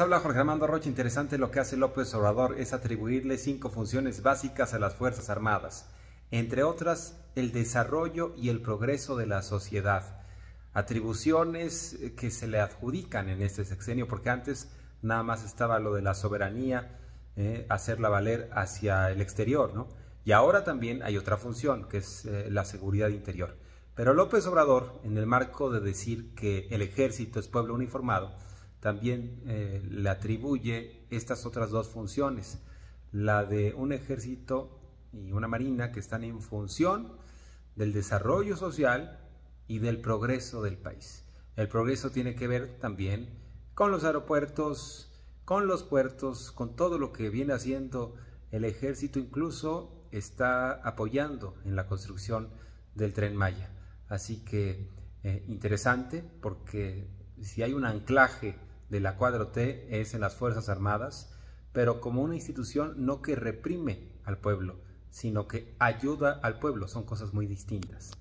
habla Jorge Armando Rocha. Interesante lo que hace López Obrador es atribuirle cinco funciones básicas a las Fuerzas Armadas, entre otras el desarrollo y el progreso de la sociedad. Atribuciones eh, que se le adjudican en este sexenio, porque antes nada más estaba lo de la soberanía, eh, hacerla valer hacia el exterior, ¿no? Y ahora también hay otra función, que es eh, la seguridad interior. Pero López Obrador, en el marco de decir que el ejército es pueblo uniformado, también eh, le atribuye estas otras dos funciones, la de un ejército y una marina que están en función del desarrollo social y del progreso del país. El progreso tiene que ver también con los aeropuertos, con los puertos, con todo lo que viene haciendo el ejército, incluso está apoyando en la construcción del tren Maya. Así que eh, interesante porque si hay un anclaje de la cuadro t es en las Fuerzas Armadas, pero como una institución no que reprime al pueblo, sino que ayuda al pueblo. Son cosas muy distintas.